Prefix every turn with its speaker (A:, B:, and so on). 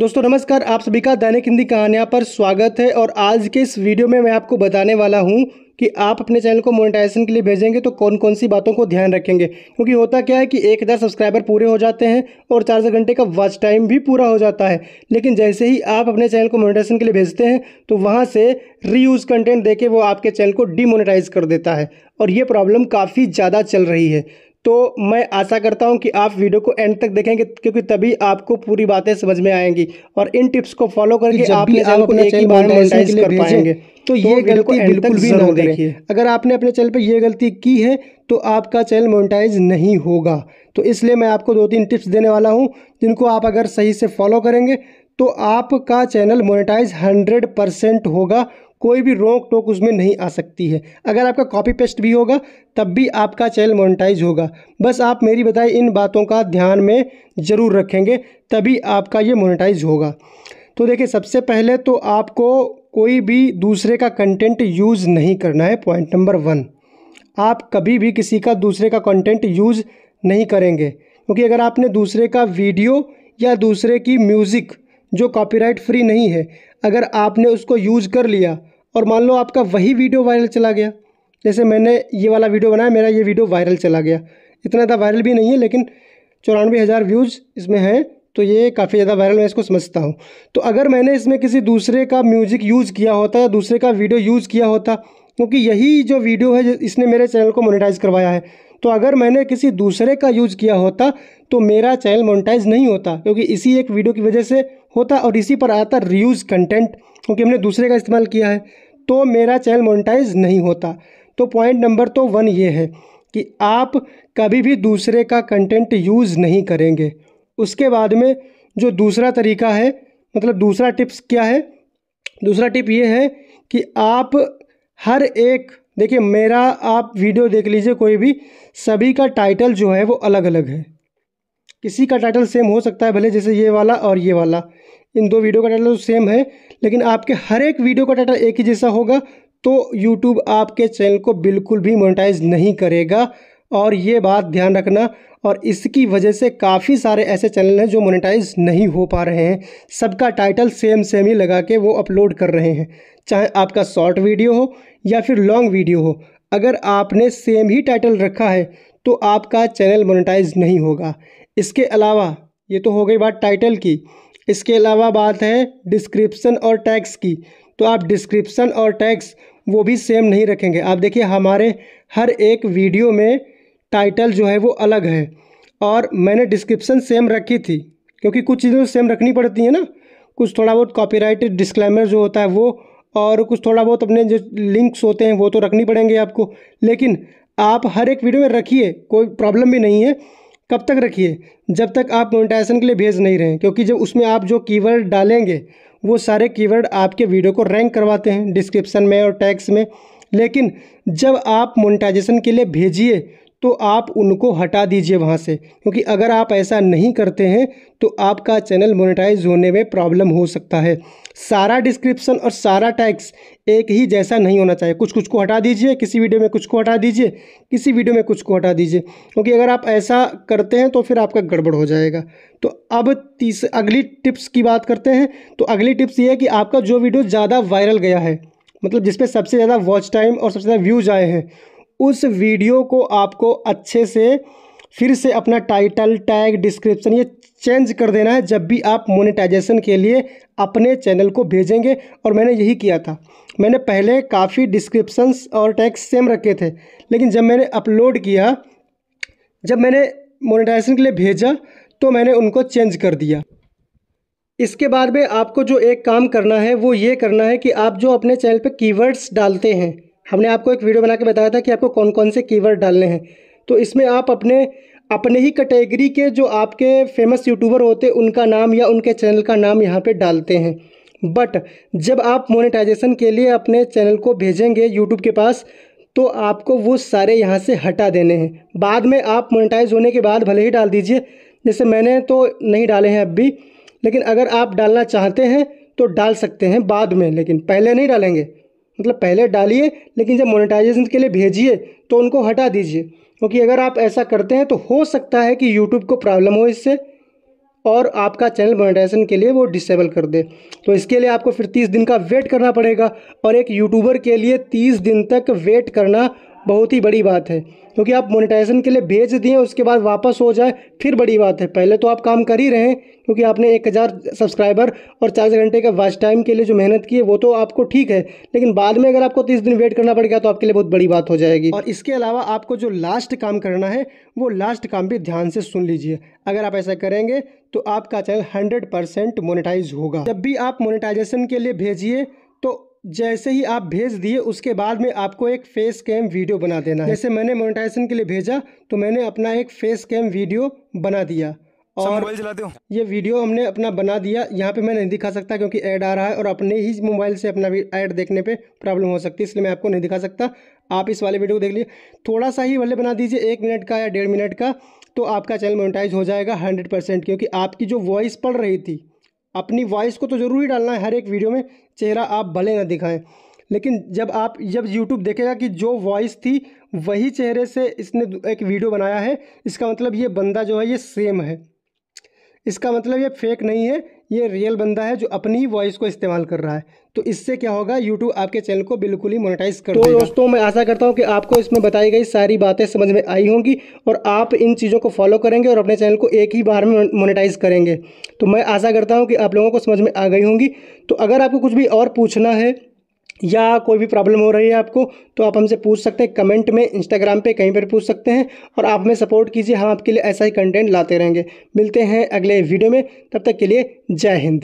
A: दोस्तों नमस्कार आप सभी का दैनिक हिंदी कहानियाँ पर स्वागत है और आज के इस वीडियो में मैं आपको बताने वाला हूँ कि आप अपने चैनल को मोनेटाइजेशन के लिए भेजेंगे तो कौन कौन सी बातों को ध्यान रखेंगे क्योंकि होता क्या है कि एक हज़ार सब्सक्राइबर पूरे हो जाते हैं और चार सौ घंटे का वॉच टाइम भी पूरा हो जाता है लेकिन जैसे ही आप अपने चैनल को मोनेटाइजेशन के लिए भेजते हैं तो वहाँ से रीयूज़ कंटेंट देके वो आपके चैनल को डीमोनेटाइज कर देता है और ये प्रॉब्लम काफ़ी ज़्यादा चल रही है तो मैं आशा करता हूं कि आप वीडियो को एंड तक देखेंगे क्योंकि तभी आपको पूरी बातें समझ में आएंगी और इन टिप्स को फॉलो करके आप अपने एक ही बार मोनेटाइज कर पाएंगे तो, तो ये गलती बिल्कुल भी ना देखिए अगर आपने अपने चैनल पर यह गलती की है तो आपका चैनल मोनेटाइज नहीं होगा तो इसलिए मैं आपको दो तीन टिप्स देने वाला हूँ जिनको आप अगर सही से फॉलो करेंगे तो आपका चैनल मोनेटाइज हंड्रेड परसेंट होगा कोई भी रोक टोक उसमें नहीं आ सकती है अगर आपका कॉपी पेस्ट भी होगा तब भी आपका चैनल मोनिटाइज होगा बस आप मेरी बताई इन बातों का ध्यान में ज़रूर रखेंगे तभी आपका ये मोनिटाइज होगा तो देखिए सबसे पहले तो आपको कोई भी दूसरे का कंटेंट यूज़ नहीं करना है पॉइंट नंबर वन आप कभी भी किसी का दूसरे का कंटेंट यूज़ नहीं करेंगे क्योंकि अगर आपने दूसरे का वीडियो या दूसरे की म्यूज़िक जो कॉपीराइट फ्री नहीं है अगर आपने उसको यूज कर लिया और मान लो आपका वही वीडियो वायरल चला गया जैसे मैंने ये वाला वीडियो बनाया मेरा ये वीडियो वायरल चला गया इतना ज़्यादा वायरल भी नहीं है लेकिन चौरानवे हज़ार व्यूज़ इसमें हैं तो ये काफ़ी ज़्यादा वायरल मैं इसको समझता हूँ तो अगर मैंने इसमें किसी दूसरे का म्यूज़िक यूज़ किया होता या दूसरे का वीडियो यूज़ किया होता क्योंकि यही जो वीडियो है इसने मेरे चैनल को मोनिटाइज़ करवाया है तो अगर मैंने किसी दूसरे का यूज़ किया होता तो मेरा चैनल मोनिटाइज नहीं होता क्योंकि इसी एक वीडियो की वजह से होता और इसी पर आता रीयूज़ कंटेंट क्योंकि हमने दूसरे का इस्तेमाल किया है तो मेरा चैनल मोनिटाइज नहीं होता तो पॉइंट नंबर तो वन ये है कि आप कभी भी दूसरे का कंटेंट यूज़ नहीं करेंगे उसके बाद में जो दूसरा तरीका है मतलब दूसरा टिप्स क्या है दूसरा टिप ये है कि आप हर एक देखिए मेरा आप वीडियो देख लीजिए कोई भी सभी का टाइटल जो है वो अलग अलग है किसी का टाइटल सेम हो सकता है भले जैसे ये वाला और ये वाला इन दो वीडियो का टाइटल तो सेम है लेकिन आपके हर एक वीडियो का टाइटल एक ही जैसा होगा तो यूट्यूब आपके चैनल को बिल्कुल भी मोनेटाइज नहीं करेगा और ये बात ध्यान रखना और इसकी वजह से काफ़ी सारे ऐसे चैनल हैं जो मोनेटाइज नहीं हो पा रहे हैं सबका टाइटल सेम सेम ही लगा के वो अपलोड कर रहे हैं चाहे आपका शॉर्ट वीडियो हो या फिर लॉन्ग वीडियो हो अगर आपने सेम ही टाइटल रखा है तो आपका चैनल मोनेटाइज नहीं होगा इसके अलावा ये तो हो गई बात टाइटल की इसके अलावा बात है डिस्क्रिप्सन और टैक्स की तो आप डिस्क्रिप्सन और टैक्स वो भी सेम नहीं रखेंगे आप देखिए हमारे हर एक वीडियो में टाइटल जो है वो अलग है और मैंने डिस्क्रिप्सन सेम रखी थी क्योंकि कुछ चीज़ें सेम रखनी पड़ती हैं ना कुछ थोड़ा बहुत कॉपीराइट डिस्क्लेमर जो होता है वो और कुछ थोड़ा बहुत अपने जो लिंक्स होते हैं वो तो रखनी पड़ेंगे आपको लेकिन आप हर एक वीडियो में रखिए कोई प्रॉब्लम भी नहीं है कब तक रखिए जब तक आप मोनेटाइजेशन के लिए भेज नहीं रहे हैं क्योंकि जब उसमें आप जो कीवर्ड डालेंगे वो सारे कीवर्ड आपके वीडियो को रैंक करवाते हैं डिस्क्रिप्शन में और टैक्स में लेकिन जब आप मोनेटाइजेशन के लिए भेजिए तो आप उनको हटा दीजिए वहाँ से क्योंकि अगर आप ऐसा नहीं करते हैं तो आपका चैनल मोनेटाइज होने में प्रॉब्लम हो सकता है सारा डिस्क्रिप्शन और सारा टैक्स एक ही जैसा नहीं होना चाहिए कुछ कुछ को हटा दीजिए किसी वीडियो में कुछ को हटा दीजिए किसी वीडियो में कुछ को हटा दीजिए क्योंकि अगर आप ऐसा करते हैं तो फिर आपका गड़बड़ हो जाएगा तो अब तीस अगली टिप्स की बात करते हैं तो अगली टिप्स ये है कि आपका जो वीडियो ज़्यादा वायरल गया है मतलब जिसपे सबसे ज़्यादा वॉच टाइम और सबसे ज़्यादा व्यूज़ आए हैं उस वीडियो को आपको अच्छे से फिर से अपना टाइटल टैग डिस्क्रिप्शन ये चेंज कर देना है जब भी आप मोनेटाइजेशन के लिए अपने चैनल को भेजेंगे और मैंने यही किया था मैंने पहले काफ़ी डिस्क्रिप्शंस और टैग सेम रखे थे लेकिन जब मैंने अपलोड किया जब मैंने मोनेटाइजेशन के लिए भेजा तो मैंने उनको चेंज कर दिया इसके बाद में आपको जो एक काम करना है वो ये करना है कि आप जो अपने चैनल पर कीवर्ड्स डालते हैं हमने आपको एक वीडियो बना के बताया था कि आपको कौन कौन से कीवर्ड डालने हैं तो इसमें आप अपने अपने ही कैटेगरी के जो आपके फेमस यूट्यूबर होते हैं उनका नाम या उनके चैनल का नाम यहाँ पे डालते हैं बट जब आप मोनेटाइजेशन के लिए अपने चैनल को भेजेंगे यूट्यूब के पास तो आपको वो सारे यहाँ से हटा देने हैं बाद में आप मोनेटाइज होने के बाद भले ही डाल दीजिए जैसे मैंने तो नहीं डाले हैं अब भी लेकिन अगर आप डालना चाहते हैं तो डाल सकते हैं बाद में लेकिन पहले नहीं डालेंगे मतलब पहले डालिए लेकिन जब मोनेटाइजेशन के लिए भेजिए तो उनको हटा दीजिए क्योंकि अगर आप ऐसा करते हैं तो हो सकता है कि यूट्यूब को प्रॉब्लम हो इससे और आपका चैनल मोनेटाइजेशन के लिए वो डिसेबल कर दे तो इसके लिए आपको फिर तीस दिन का वेट करना पड़ेगा और एक यूट्यूबर के लिए तीस दिन तक वेट करना बहुत ही बड़ी बात है क्योंकि आप मोनेटाइजेशन के लिए भेज दिए उसके बाद वापस हो जाए फिर बड़ी बात है पहले तो आप काम कर ही रहे हैं क्योंकि आपने एक हज़ार सब्सक्राइबर और चालीस घंटे का वॉच टाइम के लिए जो मेहनत की है वो तो आपको ठीक है लेकिन बाद में अगर आपको तीस दिन वेट करना पड़ गया तो आपके लिए बहुत बड़ी बात हो जाएगी और इसके अलावा आपको जो लास्ट काम करना है वो लास्ट काम भी ध्यान से सुन लीजिए अगर आप ऐसा करेंगे तो आपका चैनल हंड्रेड परसेंट मोनिटाइज होगा जब भी आप मोनिटाइजेशन के लिए भेजिए तो जैसे ही आप भेज दिए उसके बाद में आपको एक फेस कैम वीडियो बना देना है जैसे मैंने मोनेटाइजेशन के लिए भेजा तो मैंने अपना एक फेस कैम वीडियो बना दिया और ये वीडियो हमने अपना बना दिया यहाँ पे मैं नहीं दिखा सकता क्योंकि ऐड आ रहा है और अपने ही मोबाइल से अपना ऐड देखने पे प्रॉब्लम हो सकती है इसलिए मैं आपको नहीं दिखा सकता आप इस वाले वीडियो को देख लिए थोड़ा सा ही भले बना दीजिए एक मिनट का या डेढ़ मिनट का तो आपका चैनल मोनिटाइज हो जाएगा हंड्रेड परसेंट क्योंकि आपकी जो वॉइस पड़ रही थी अपनी वॉइस को तो जरूरी डालना है हर एक वीडियो में चेहरा आप भले ना दिखाएं लेकिन जब आप जब यूट्यूब देखेगा कि जो वॉइस थी वही चेहरे से इसने एक वीडियो बनाया है इसका मतलब ये बंदा जो है ये सेम है इसका मतलब ये फेक नहीं है ये रियल बंदा है जो अपनी ही वॉइस को इस्तेमाल कर रहा है तो इससे क्या होगा यूट्यूब आपके चैनल को बिल्कुल ही मोनेटाइज कर तो दोस्तों मैं आशा करता हूँ कि आपको इसमें बताई गई सारी बातें समझ में आई होंगी और आप इन चीज़ों को फॉलो करेंगे और अपने चैनल को एक ही बार में मोनेटाइज करेंगे तो मैं आशा करता हूँ कि आप लोगों को समझ में आ गई होंगी तो अगर आपको कुछ भी और पूछना है या कोई भी प्रॉब्लम हो रही है आपको तो आप हमसे पूछ सकते हैं कमेंट में इंस्टाग्राम पे कहीं पर पूछ सकते हैं और आप हमें सपोर्ट कीजिए हम आपके लिए ऐसा ही कंटेंट लाते रहेंगे मिलते हैं अगले वीडियो में तब तक के लिए जय हिंद